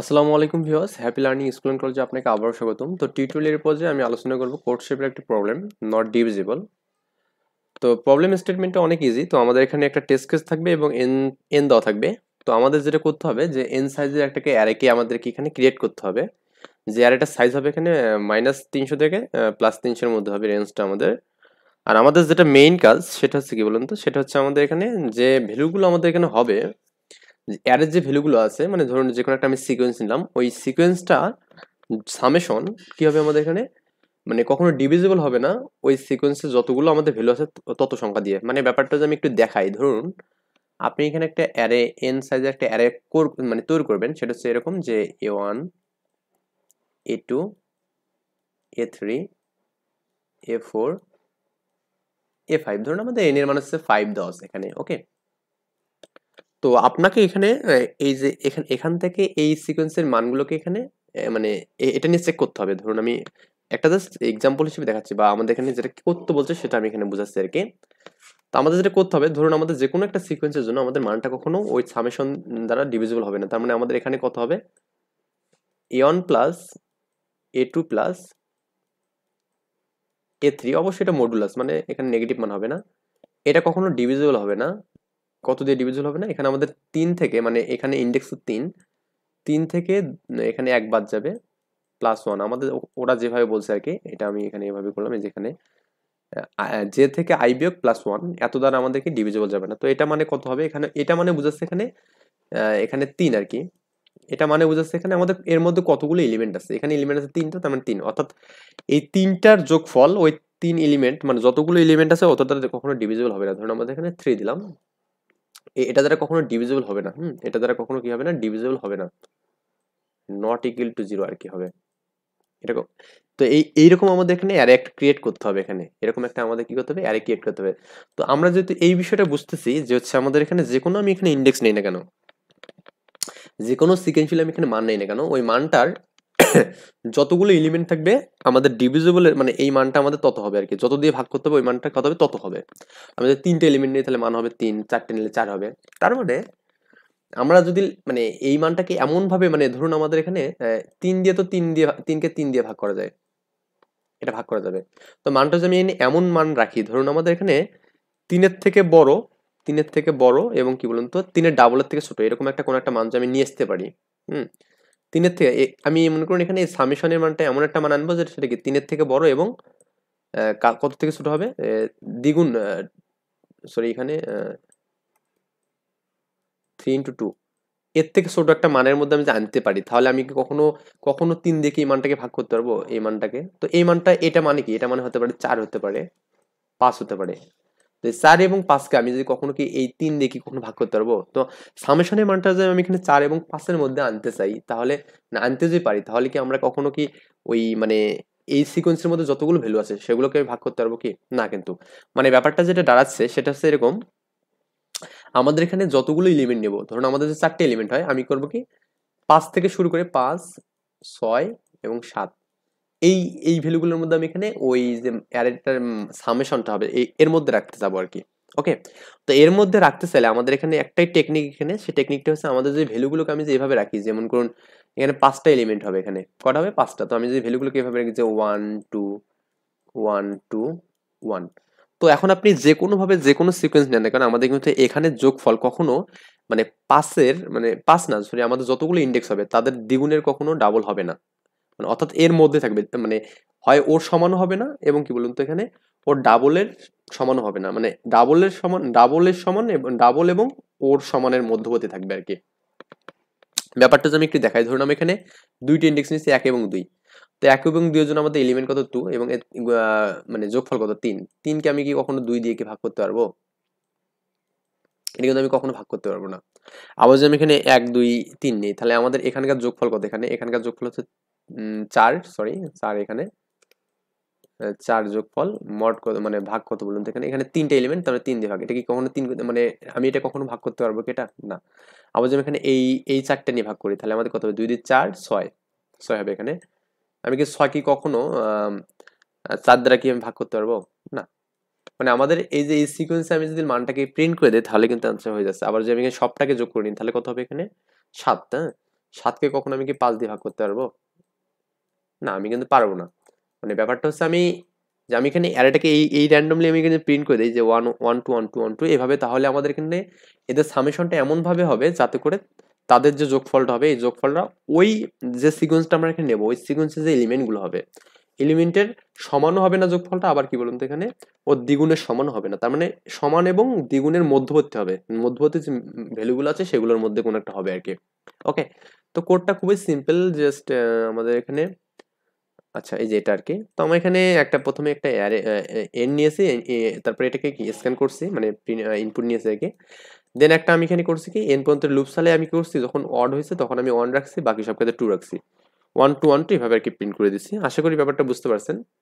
আসসালামু আলাইকুম viewers happy learning school and কলেজে আপনাকে আবারও স্বাগতম তো টিউটোরিয়ালের পর্যায়ে আমি আলোচনা করব কোর্টশেপের একটি প্রবলেম নট ডিভিজিবল তো প্রবলেম স্টেটমেন্টটা অনেক ইজি তো আমাদের এখানে একটা টেস্ট কেস থাকবে এবং এন এন দেওয়া থাকবে তো আমাদের যেটা করতে হবে যে এন সাইজের একটাকে অ্যারেকে আমাদেরকে এখানে ক্রিয়েট করতে হবে যে অ্যারেটার সাইজ হবে এখানে মাইনাস তিনশো থেকে প্লাস তিনশোর মধ্যে হবে রেঞ্জটা আমাদের আর আমাদের যেটা মেইন কাজ সেটা হচ্ছে কি বলুন তো সেটা হচ্ছে আমাদের এখানে যে ভ্যালুগুলো আমাদের এখানে হবে অ্যারের যে ভ্যালুগুলো আছে মানে ধরুন যে কোনো একটা আমি সিকোয়েন্স নিলাম ওই সিকোয়েন্সটা সামেশন কী হবে আমাদের এখানে মানে কখনো ডিভিজিবল হবে না ওই সিকোয়েন্সে যতগুলো আমাদের ভ্যালু আছে তত সংখ্যা দিয়ে মানে ব্যাপারটা যে আমি একটু দেখাই ধরুন আপনি এখানে একটা অ্যারে এন সাইজে একটা অ্যারে কর মানে তৈরি করবেন সেটা হচ্ছে এরকম যে A one A two A three A four A five ধরুন আমাদের এন এর মানে হচ্ছে ফাইভ দেওয়া আছে এখানে ওকে তো আপনাকে এখানে এই যে এখান এখান থেকে এই সিকোয়েন্সের মানগুলোকে এখানে মানে এটা নিয়ে চেক করতে হবে ধরুন আমি একটা জাস্ট এক্সাম্পল হিসেবে দেখাচ্ছি বা আমাদের এখানে যেটা করতে বলছে সেটা আমি এখানে বোঝাচ্ছি আর কি তো আমাদের যেটা করতে হবে ধরুন আমাদের যে কোনো একটা সিকোয়েন্সের জন্য আমাদের মানটা কখনো ওই সামেশন দ্বারা ডিভিজিবল হবে না তার মানে আমাদের এখানে কত হবে A one plus A two plus A three অবশ্যই এটা মডুলাস মানে এখানে নেগেটিভ মান হবে না এটা কখনো ডিভিজিবল হবে না কত দিয়ে ডিভিজন হবে না এখানে আমাদের তিন থেকে মানে এখানে ইন্ডেক্স তো তিন তিন থেকে এখানে এক বাদ যাবে প্লাস ওয়ান আমাদের ওরা যেভাবে বলছে আর কি এটা আমি এখানে এভাবে করলাম যেখানে যে থেকে আই বিয়োগ প্লাস ওয়ান এত দ্বারা আমাদেরকে ডিভিজেবল যাবে না তো এটা মানে কত হবে এখানে এটা মানে বুঝাচ্ছে এখানে এখানে তিন আর কি এটা মানে বুঝাচ্ছে এখানে আমাদের এর মধ্যে কতগুলো এলিমেন্ট আছে এখানে এলিমেন্ট আছে তিনটা তার মানে তিন অর্থাৎ এই তিনটার যোগফল ওই তিন এলিমেন্ট মানে যতগুলো এলিমেন্ট আছে অত অতটা কখনো ডিভিজেবল হবে না ধরুন আমাদের এখানে থ্রি দিলাম এটা দ্বারা কখনো ডিভিজিবল হবে না হুম এটা দ্বারা কখনো কি হবে না ডিভিজিবল হবে না নট ইকুয়াল টু জিরো আর কি হবে এরকম তো এই এইরকম আমাদের এখানে অ্যারে একটা ক্রিয়েট করতে হবে এখানে এরকম একটা আমাদের কি করতে হবে অ্যারে ক্রিয়েট করতে হবে তো আমরা যেহেতু এই বিষয়টা বুঝতেছি যে হচ্ছে আমাদের এখানে যে কোনো আমি এখানে ইন্ডেক্স নেই না কেন যে কোনো সিকেন্সিয়াল আমি এখানে মান নেই না কেন ওই মানটার যতগুলো এলিমেন্ট থাকবে আমাদের ডিভিজিবলের মানে এই মানটা আমাদের তত হবে আর কি যত দিয়ে ভাগ করতে হবে ওই মানটা কত হবে তত হবে আমাদের তিনটে এলিমেন্ট নিয়ে তাহলে মান হবে তিন চারটে নিলে চার হবে তার মানে আমরা যদি মানে এই মানটাকে এমনভাবে মানে ধরুন আমাদের এখানে তিন দিয়ে তো তিন দিয়ে তিনকে তিন দিয়ে ভাগ করা যায় এটা ভাগ করা যাবে তো মানটা যদি আমি এমন মান রাখি ধরুন আমাদের এখানে তিনের থেকে বড় তিনের থেকে বড় এবং কি বলুন তো তিনের ডাবলের থেকে ছোট এরকম একটা কোনো একটা মান আমি নিয়ে আসতে পারি হুম তিনের থেকে আমি মনে করুন এখানে সামেশনের মানটা এমন একটা মান আনবো যেটা সেটা কি তিনের থেকে বড় এবং কত থেকে ছোট হবে দ্বিগুণ সরি এখানে থ্রি ইন্টু টু এর থেকে ছোট একটা মানের মধ্যে আমি আনতে পারি তাহলে আমি কি কখনো কখনো তিন দিয়ে এই মানটাকে ভাগ করতে পারবো এই মানটাকে তো এই মানটা এটা মানে কি এটা মানে হতে পারে চার হতে পারে পাঁচ হতে পারে তো চার এবং পাঁচকে আমি যদি কখনো কি এই তিন দিয়ে কি কখনো ভাগ করতে পারবো তো সামেশনের মানটা যদি আমি এখানে চার এবং পাঁচের মধ্যে আনতে চাই তাহলে না আনতে যদি পারি তাহলে কি আমরা কখনো কি ওই মানে এই সিকোয়েন্সের মধ্যে যতগুলো ভ্যালু আছে সেগুলোকে ভাগ করতে পারবো কি না কিন্তু মানে ব্যাপারটা যেটা দাঁড়াচ্ছে সেটা হচ্ছে এরকম আমাদের এখানে যতগুলো এলিমেন্ট নেব ধরুন আমাদের যে চারটে এলিমেন্ট হয় আমি করবো কি পাঁচ থেকে শুরু করে পাঁচ ছয় এবং সাত এই এই ভ্যালুগুলোর মধ্যে আমি এখানে ওই যে অ্যারেটার সামেশনটা হবে এর মধ্যে রাখতে যাবো আর কি ওকে তো এর মধ্যে রাখতে চাইলে আমাদের এখানে একটাই টেকনিক এখানে সেই টেকনিকটা হচ্ছে আমাদের যে ভ্যালুগুলোকে আমি যেভাবে রাখি যেমন করুন এখানে পাঁচটা এলিমেন্ট হবে এখানে কটা হবে পাঁচটা তো আমি যে ভ্যালুগুলোকে এভাবে রাখি যে one two one two one তো এখন আপনি যে কোনোভাবে যে কোনো সিকোয়েন্স নেন কারণ আমাদের কিন্তু এখানে যোগফল কখনো মানে পাশের মানে পাঁচ না সরি আমাদের যতগুলো ইন্ডেক্স হবে তাদের দ্বিগুণের কখনো ডাবল হবে না মানে অর্থাৎ এর মধ্যে থাকবে মানে হয় ওর সমানও হবে না এবং কি বলুন তো এখানে ওর ডাবলের সমানও হবে না মানে ডাবলের সমান ডাবলের সমান ডাবল এবং ওর সমানের মধ্যবর্তী থাকবে আর কি ব্যাপারটা আমি একটু দেখাই ধরুন আমি এখানে দুইটি ইন্ডেক্স নিচ্ছি এক এবং দুই তো এক এবং দুই জন্য আমাদের এলিমেন্ট কত টু এবং মানে যোগফল কত তিন তিনকে আমি কি কখনো দুই দিয়ে কি ভাগ করতে পারবো এটা কিন্তু আমি কখনো ভাগ করতে পারবো না আবার যদি আমি এখানে এক দুই তিন নিই তাহলে আমাদের এখানকার যোগফল কত এখানে এখানকার যোগফল হচ্ছে চার সরি চার এখানে চার যোগফল মট কত মানে ভাগ কত বলুন তো এখানে এখানে তিনটে এলিমেন্ট তাহলে তিন দিয়ে ভাগ এটা কি কখনো তিন মানে আমি এটা কখনো ভাগ করতে পারবো কি এটা না আবার যদি এখানে এই এই চারটে নিয়ে ভাগ করি তাহলে আমাদের কত হবে দুই দিয়ে চার ছয় ছয় হবে এখানে আমি কি ছয় কি কখনো চার দ্বারা কি আমি ভাগ করতে পারবো না মানে আমাদের এই যে এই সিকোয়েন্সে আমি যদি মানটাকে প্রিন্ট করে দিই তাহলে কিন্তু আনসার হয়ে যাচ্ছে আবার যদি আমি সবটাকে যোগ করে নিই তাহলে কত হবে এখানে সাত হ্যাঁ সাতকে কখনো আমি কি পাঁচ দিয়ে ভাগ করতে পারবো না আমি কিন্তু পারবো না মানে ব্যাপারটা হচ্ছে আমি যে আমি এখানে অ্যারেটাকে এই এই র্যান্ডমলি আমি কিন্তু প্রিন্ট করে দিই যে one one two one two one two এভাবে তাহলে আমাদের এখানে এদের সামেশনটা এমনভাবে হবে যাতে করে তাদের যে যোগফলটা হবে এই যোগফলটা ওই যে সিকোয়েন্সটা আমরা এখানে নেবো ওই সিকোয়েন্সের যে এলিমেন্টগুলো হবে এলিমেন্টের সমানও হবে না যোগফলটা আবার কি বলুন তো এখানে ও দ্বিগুণের সমান হবে না তার মানে সমান এবং দ্বিগুণের মধ্যবর্তী হবে মধ্যবর্তী যে ভ্যালুগুলো আছে সেগুলোর মধ্যে কোনো একটা হবে আর কি ওকে তো কোডটা খুবই সিম্পল জাস্ট আমাদের এখানে আচ্ছা এই যে এটা আর কি তো আমরা এখানে একটা প্রথমে একটা অ্যারে এন নিয়েছি তারপরে এটাকে কি স্ক্যান করছি মানে ইনপুট নিয়েছি আর কি দেন একটা আমি এখানে করছি কি এন পর্যন্ত লুপ সালে আমি করছি যখন অড হয়েছে তখন আমি অন রাখছি বাকি সব কাজে টু রাখছি ওয়ান টু ওয়ান টু এভাবে আর কি প্রিন্ট করে দিচ্ছি আশা করি ব্যাপারটা বুঝতে পারছেন